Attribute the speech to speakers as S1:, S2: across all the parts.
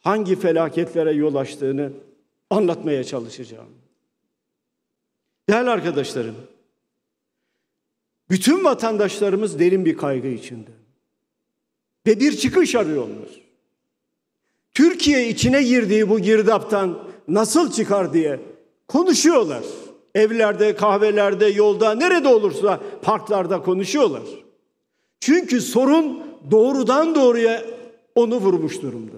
S1: hangi felaketlere yol açtığını anlatmaya çalışacağım. Değerli arkadaşlarım, bütün vatandaşlarımız derin bir kaygı içinde. Ve bir çıkış arıyorlar. Türkiye içine girdiği bu girdaptan nasıl çıkar diye konuşuyorlar. Evlerde, kahvelerde, yolda, nerede olursa parklarda konuşuyorlar. Çünkü sorun doğrudan doğruya onu vurmuş durumda.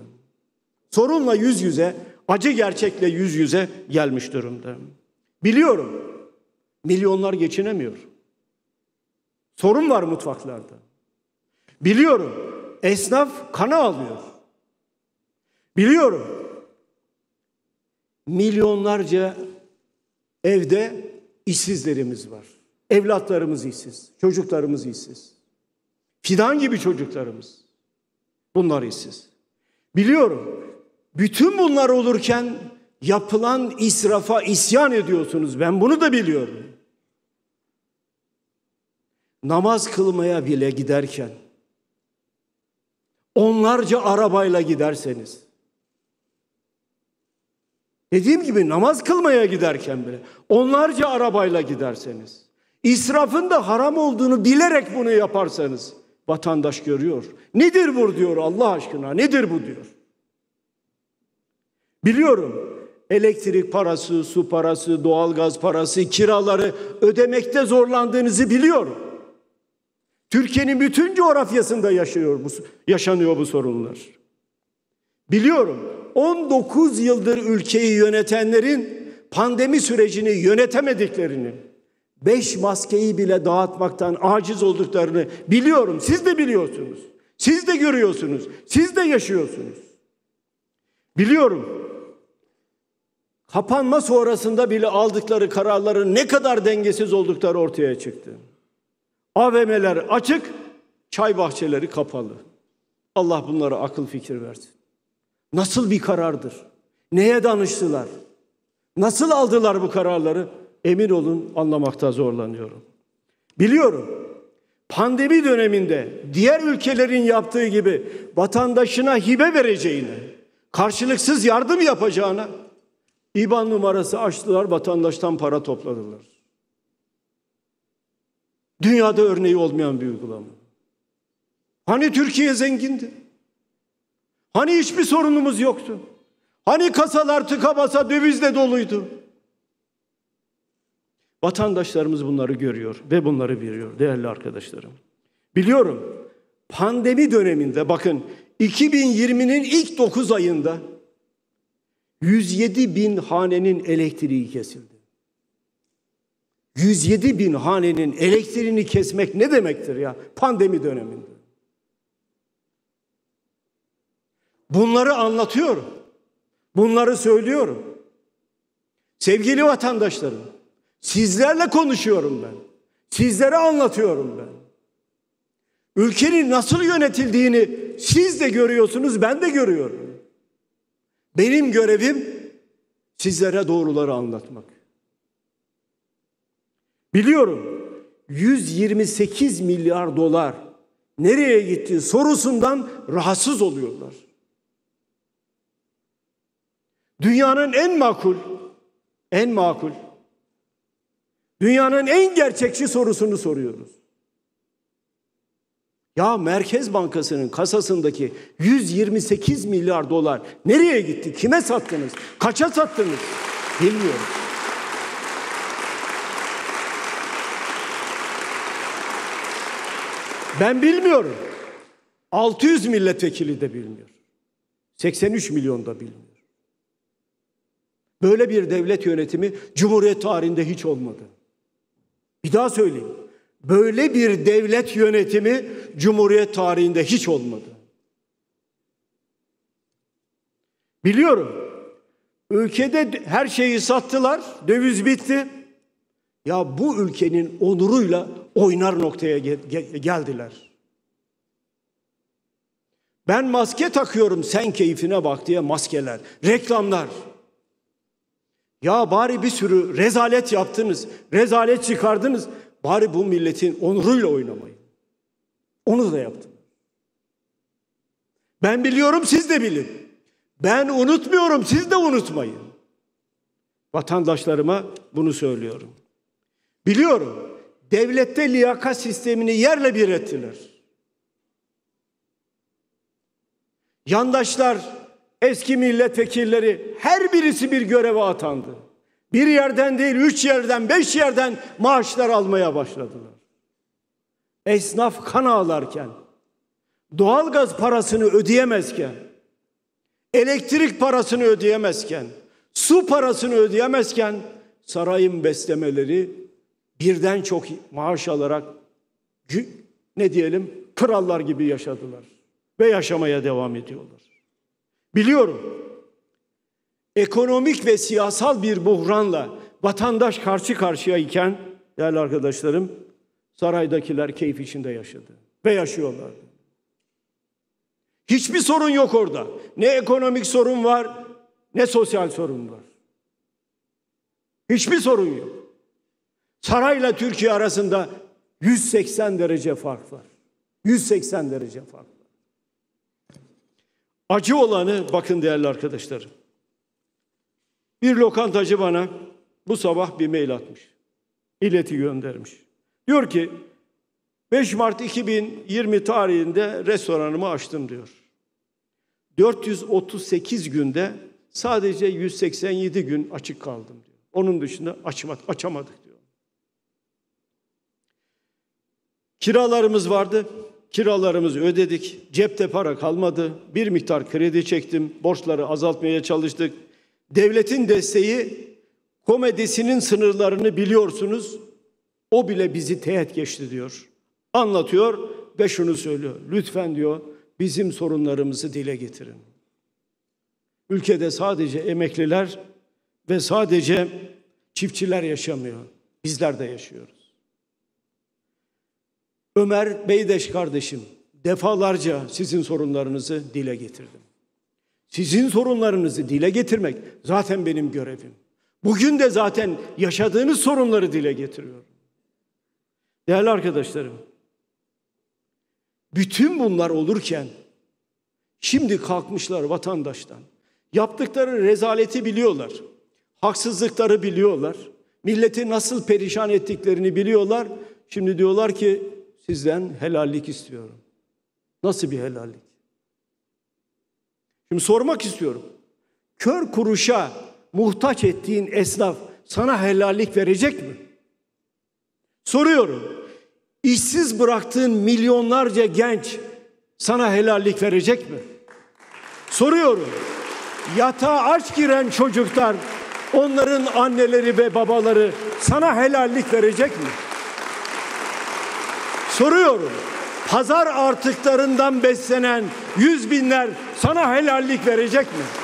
S1: Sorunla yüz yüze, acı gerçekle yüz yüze gelmiş durumda. Biliyorum milyonlar geçinemiyor. Sorun var mutfaklarda. Biliyorum esnaf kana alıyor. Biliyorum milyonlarca evde işsizlerimiz var. Evlatlarımız işsiz, çocuklarımız işsiz. Fidan gibi çocuklarımız. Bunlar işsiz. Biliyorum bütün bunlar olurken yapılan israfa isyan ediyorsunuz. Ben bunu da biliyorum. Namaz kılmaya bile giderken onlarca arabayla giderseniz dediğim gibi namaz kılmaya giderken bile onlarca arabayla giderseniz israfın da haram olduğunu bilerek bunu yaparsanız vatandaş görüyor. Nedir bu diyor Allah aşkına nedir bu diyor. Biliyorum elektrik parası, su parası, doğalgaz parası, kiraları ödemekte zorlandığınızı biliyorum. Türkiye'nin bütün coğrafyasında yaşıyor bu, yaşanıyor bu sorunlar. Biliyorum 19 yıldır ülkeyi yönetenlerin pandemi sürecini yönetemediklerini, 5 maskeyi bile dağıtmaktan aciz olduklarını biliyorum. Siz de biliyorsunuz. Siz de görüyorsunuz. Siz de yaşıyorsunuz. Biliyorum kapanma sonrasında bile aldıkları kararların ne kadar dengesiz oldukları ortaya çıktı. AVM'ler açık, çay bahçeleri kapalı. Allah bunlara akıl fikir versin. Nasıl bir karardır? Neye danıştılar? Nasıl aldılar bu kararları? Emin olun anlamakta zorlanıyorum. Biliyorum. Pandemi döneminde diğer ülkelerin yaptığı gibi vatandaşına hibe vereceğini, karşılıksız yardım yapacağını. İBAN numarası açtılar, vatandaştan para topladılar. Dünyada örneği olmayan bir uygulama. Hani Türkiye zengindi? Hani hiçbir sorunumuz yoktu? Hani kasalar tıka basa dövizle doluydu? Vatandaşlarımız bunları görüyor ve bunları biliyor değerli arkadaşlarım. Biliyorum pandemi döneminde bakın 2020'nin ilk 9 ayında 107 bin hanenin elektriği kesildi. 107 bin hanenin elektriğini kesmek ne demektir ya pandemi döneminde? Bunları anlatıyorum. Bunları söylüyorum. Sevgili vatandaşlarım, sizlerle konuşuyorum ben. Sizlere anlatıyorum ben. Ülkenin nasıl yönetildiğini siz de görüyorsunuz, ben de görüyorum. Benim görevim sizlere doğruları anlatmak. Biliyorum 128 milyar dolar nereye gitti sorusundan rahatsız oluyorlar. Dünyanın en makul, en makul, dünyanın en gerçekçi sorusunu soruyoruz. Ya Merkez Bankası'nın kasasındaki 128 milyar dolar nereye gitti? Kime sattınız? Kaça sattınız? Bilmiyorum. Ben bilmiyorum. 600 milletvekili de bilmiyor. 83 milyon da bilmiyor. Böyle bir devlet yönetimi Cumhuriyet tarihinde hiç olmadı. Bir daha söyleyeyim. Böyle bir devlet yönetimi Cumhuriyet tarihinde hiç olmadı. Biliyorum. Ülkede her şeyi sattılar, döviz bitti. Ya bu ülkenin onuruyla oynar noktaya geldiler. Ben maske takıyorum sen keyfine bak diye maskeler, reklamlar. Ya bari bir sürü rezalet yaptınız, rezalet çıkardınız bari bu milletin onuruyla oynamayın. Onu da yaptım. Ben biliyorum siz de bilin. Ben unutmuyorum siz de unutmayın. Vatandaşlarıma bunu söylüyorum. Biliyorum devlette liyakat sistemini yerle bir ettiler. Yandaşlar, eski milletvekilleri her birisi bir göreve atandı. Bir yerden değil, üç yerden, beş yerden maaşlar almaya başladılar. Esnaf kan ağlarken, doğalgaz parasını ödeyemezken, elektrik parasını ödeyemezken, su parasını ödeyemezken sarayın beslemeleri birden çok maaş alarak ne diyelim krallar gibi yaşadılar ve yaşamaya devam ediyorlar. Biliyorum ekonomik ve siyasal bir buhranla vatandaş karşı karşıya iken değerli arkadaşlarım saraydakiler keyif içinde yaşadı ve yaşıyorlardı. Hiçbir sorun yok orada. Ne ekonomik sorun var ne sosyal sorun var. Hiçbir sorun yok. Sarayla Türkiye arasında 180 derece fark var. 180 derece fark var. Acı olanı bakın değerli arkadaşlarım. Bir lokantacı bana bu sabah bir mail atmış. İleti göndermiş. Diyor ki 5 Mart 2020 tarihinde restoranımı açtım diyor. 438 günde sadece 187 gün açık kaldım diyor. Onun dışında açma, açamadık diyor. Kiralarımız vardı. Kiralarımızı ödedik. Cepte para kalmadı. Bir miktar kredi çektim. Borçları azaltmaya çalıştık. Devletin desteği komedisinin sınırlarını biliyorsunuz. O bile bizi teğet geçti diyor. Anlatıyor ve şunu söylüyor. Lütfen diyor bizim sorunlarımızı dile getirin. Ülkede sadece emekliler ve sadece çiftçiler yaşamıyor. Bizler de yaşıyoruz. Ömer Beydeş kardeşim defalarca sizin sorunlarınızı dile getirdim. Sizin sorunlarınızı dile getirmek zaten benim görevim. Bugün de zaten yaşadığınız sorunları dile getiriyorum. Değerli arkadaşlarım, bütün bunlar olurken şimdi kalkmışlar vatandaştan. Yaptıkları rezaleti biliyorlar. Haksızlıkları biliyorlar. Milleti nasıl perişan ettiklerini biliyorlar. Şimdi diyorlar ki sizden helallik istiyorum. Nasıl bir helallik? Şimdi sormak istiyorum. Kör kuruşa muhtaç ettiğin esnaf sana helallik verecek mi? Soruyorum. İşsiz bıraktığın milyonlarca genç sana helallik verecek mi? Soruyorum. Yatağa aç giren çocuklar, onların anneleri ve babaları sana helallik verecek mi? Soruyorum. Pazar artıklarından beslenen yüz binler sana helallik verecek mi?